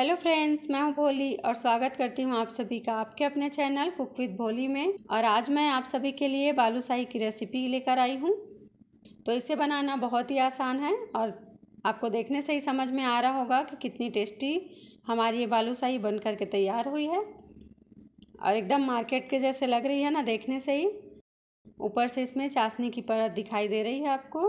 hello friends मैं हूं भोली और स्वागत करती हूं आप सभी का आपके अपने चैनल कुक विद भोली में और आज मैं आप सभी के लिए बालूशाही की रेसिपी लेकर आई हूं तो इसे बनाना बहुत ही आसान है और आपको देखने से ही समझ में आ रहा होगा कि कितनी टेस्टी हमारी ये बालूशाही बन करके के तैयार हुई है और एकदम मार्केट के जैसे लग रही है ना देखने से ही ऊपर से इसमें चाशनी की परत दिखाई दे रही है आपको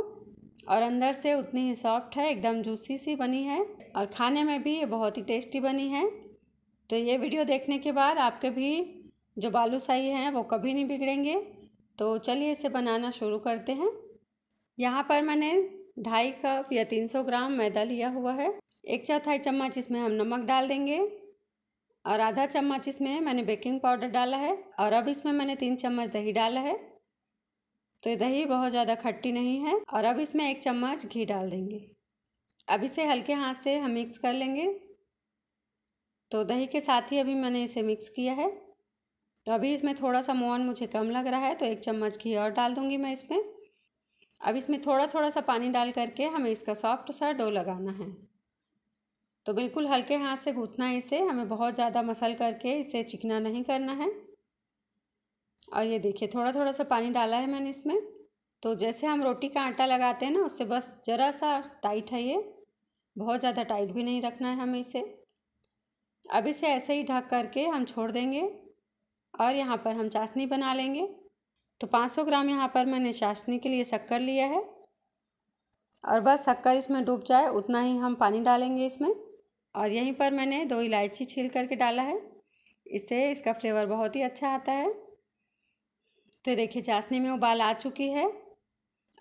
और अंदर से उतनी ही सॉफ्ट है एकदम जूसी सी बनी है और खाने में भी ये बहुत ही टेस्टी बनी है तो ये वीडियो देखने के बाद आपके भी जो बालूशाही हैं वो कभी नहीं बिगड़ेंगे तो चलिए इसे बनाना शुरू करते हैं यहाँ पर मैंने ढाई कप या तीन सौ ग्राम मैदा लिया हुआ है एक चौथाई चम्मच इसमें हम नमक डाल देंगे और आधा चम्मच इसमें मैंने बेकिंग पाउडर डाला है और अब इसमें मैंने तीन चम्मच दही डाला है तो दही बहुत ज़्यादा खट्टी नहीं है और अब इसमें एक चम्मच घी डाल देंगे अब इसे हल्के हाथ से हम मिक्स कर लेंगे तो दही के साथ ही अभी मैंने इसे मिक्स किया है तो अभी इसमें थोड़ा सा मोहन मुझे कम लग रहा है तो एक चम्मच घी और डाल दूँगी मैं इसमें अब इसमें थोड़ा थोड़ा सा पानी डाल करके हमें इसका सॉफ्ट सा डो लगाना है तो बिल्कुल हल्के हाथ से गूँथना है इसे हमें बहुत ज़्यादा मसल करके इसे चिकना नहीं करना है और ये देखिए थोड़ा थोड़ा सा पानी डाला है मैंने इसमें तो जैसे हम रोटी का आटा लगाते हैं ना उससे बस ज़रा सा टाइट है ये बहुत ज़्यादा टाइट भी नहीं रखना है हमें इसे अब इसे ऐसे ही ढक करके हम छोड़ देंगे और यहाँ पर हम चाशनी बना लेंगे तो 500 ग्राम यहाँ पर मैंने चाशनी के लिए शक्कर लिया है और बस शक्कर इसमें डूब जाए उतना ही हम पानी डालेंगे इसमें और यहीं पर मैंने दो इलायची छील करके डाला है इससे इसका फ्लेवर बहुत ही अच्छा आता है तो देखिए चाशनी में उबाल आ चुकी है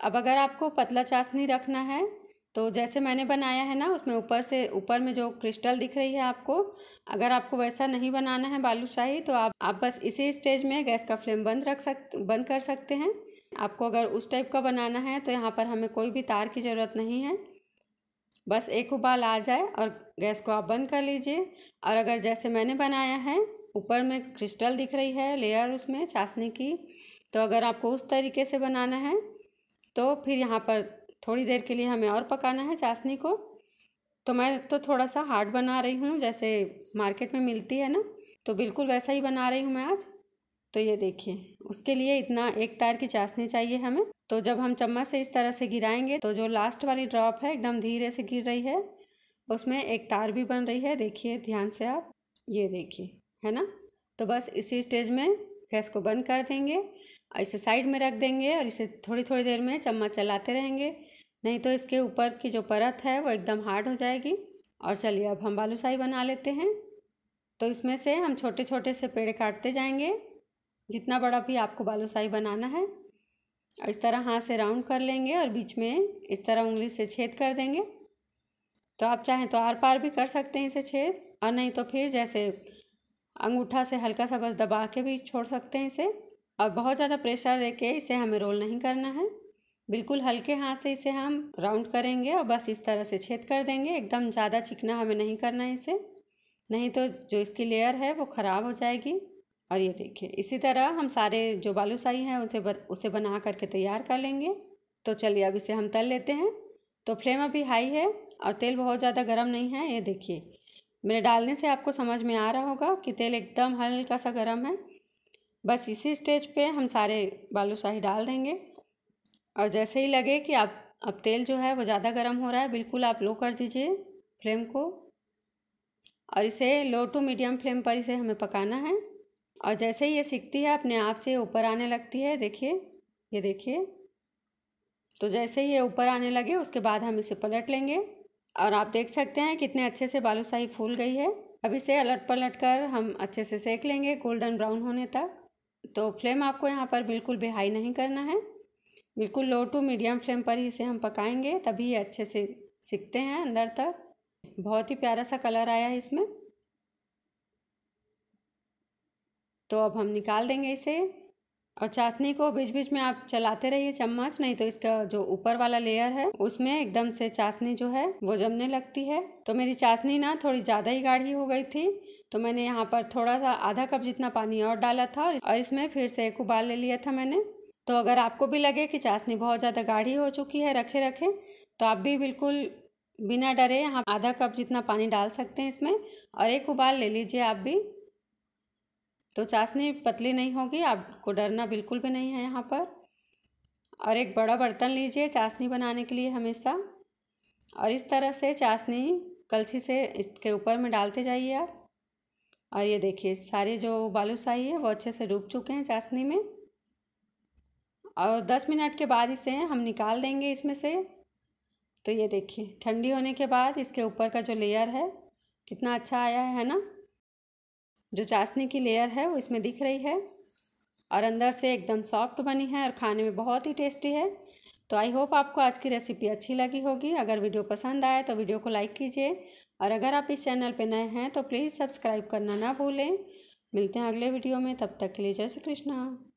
अब अगर आपको पतला चाशनी रखना है तो जैसे मैंने बनाया है ना उसमें ऊपर से ऊपर में जो क्रिस्टल दिख रही है आपको अगर आपको वैसा नहीं बनाना है बालूशाही तो आप आप बस इसी स्टेज में गैस का फ्लेम बंद रख सक बंद कर सकते हैं आपको अगर उस टाइप का बनाना है तो यहाँ पर हमें कोई भी तार की ज़रूरत नहीं है बस एक उबाल आ जाए और गैस को आप बंद कर लीजिए और अगर जैसे मैंने बनाया है ऊपर में क्रिस्टल दिख रही है लेयर उसमें चाशनी की तो अगर आपको उस तरीके से बनाना है तो फिर यहाँ पर थोड़ी देर के लिए हमें और पकाना है चाशनी को तो मैं तो थोड़ा सा हार्ड बना रही हूँ जैसे मार्केट में मिलती है ना तो बिल्कुल वैसा ही बना रही हूँ मैं आज तो ये देखिए उसके लिए इतना एक तार की चाशनी चाहिए हमें तो जब हम चम्मच से इस तरह से गिराएंगे तो जो लास्ट वाली ड्रॉप है एकदम धीरे से गिर रही है उसमें एक तार भी बन रही है देखिए ध्यान से आप ये देखिए है ना तो बस इसी स्टेज में गैस को बंद कर देंगे और इसे साइड में रख देंगे और इसे थोड़ी थोड़ी देर में चम्मच चलाते रहेंगे नहीं तो इसके ऊपर की जो परत है वो एकदम हार्ड हो जाएगी और चलिए अब हम बालूशाही बना लेते हैं तो इसमें से हम छोटे छोटे से पेड़ काटते जाएंगे जितना बड़ा भी आपको बालूशाही बनाना है और इस तरह हाथ से राउंड कर लेंगे और बीच में इस तरह उंगली से छेद कर देंगे तो आप चाहें तो आर पार भी कर सकते हैं इसे छेद और नहीं तो फिर जैसे अंगूठा से हल्का सा बस दबा के भी छोड़ सकते हैं इसे और बहुत ज़्यादा प्रेशर दे के इसे हमें रोल नहीं करना है बिल्कुल हल्के हाथ से इसे हम राउंड करेंगे और बस इस तरह से छेद कर देंगे एकदम ज़्यादा चिकना हमें नहीं करना है इसे नहीं तो जो इसकी लेयर है वो ख़राब हो जाएगी और ये देखिए इसी तरह हम सारे जो बालूसाही हैं उसे बर, उसे बना करके तैयार कर लेंगे तो चलिए अब इसे हम तल लेते हैं तो फ्लेम अभी हाई है और तेल बहुत ज़्यादा गर्म नहीं है ये देखिए मेरे डालने से आपको समझ में आ रहा होगा कि तेल एकदम हल्का सा गर्म है बस इसी स्टेज पे हम सारे बालूशाही डाल देंगे और जैसे ही लगे कि आप अब तेल जो है वो ज़्यादा गर्म हो रहा है बिल्कुल आप लो कर दीजिए फ्लेम को और इसे लो टू मीडियम फ्लेम पर इसे हमें पकाना है और जैसे ही ये सीखती है अपने आप से ऊपर आने लगती है देखिए ये देखिए तो जैसे ही ये ऊपर आने लगे उसके बाद हम इसे पलट लेंगे और आप देख सकते हैं कितने अच्छे से बालूशाही फूल गई है अब इसे अलट पलट कर हम अच्छे से सेक लेंगे गोल्डन ब्राउन होने तक तो फ्लेम आपको यहाँ पर बिल्कुल भी हाई नहीं करना है बिल्कुल लो टू मीडियम फ्लेम पर ही इसे हम पकाएंगे तभी ये अच्छे से सीखते हैं अंदर तक बहुत ही प्यारा सा कलर आया है इसमें तो अब हम निकाल देंगे इसे और चाशनी को बीच बीच में आप चलाते रहिए चम्मच नहीं तो इसका जो ऊपर वाला लेयर है उसमें एकदम से चाशनी जो है वो जमने लगती है तो मेरी चाशनी ना थोड़ी ज़्यादा ही गाढ़ी हो गई थी तो मैंने यहाँ पर थोड़ा सा आधा कप जितना पानी और डाला था और इसमें फिर से एक उबाल ले लिया था मैंने तो अगर आपको भी लगे कि चाशनी बहुत ज़्यादा गाढ़ी हो चुकी है रखे रखे तो आप भी बिल्कुल बिना डरे यहाँ आधा कप जितना पानी डाल सकते हैं इसमें और एक उबाल ले लीजिए आप भी तो चाशनी पतली नहीं होगी आपको डरना बिल्कुल भी नहीं है यहाँ पर और एक बड़ा बर्तन लीजिए चाशनी बनाने के लिए हमेशा और इस तरह से चाशनी कलछी से इसके ऊपर में डालते जाइए आप और ये देखिए सारे जो बालूशाही है वो अच्छे से डूब चुके हैं चाशनी में और दस मिनट के बाद इसे हम निकाल देंगे इसमें से तो ये देखिए ठंडी होने के बाद इसके ऊपर का जो लेयर है कितना अच्छा आया है ना जो चाशनी की लेयर है वो इसमें दिख रही है और अंदर से एकदम सॉफ्ट बनी है और खाने में बहुत ही टेस्टी है तो आई होप आपको आज की रेसिपी अच्छी लगी होगी अगर वीडियो पसंद आए तो वीडियो को लाइक कीजिए और अगर आप इस चैनल पर नए हैं तो प्लीज़ सब्सक्राइब करना ना भूलें मिलते हैं अगले वीडियो में तब तक के लिए जय श्री कृष्णा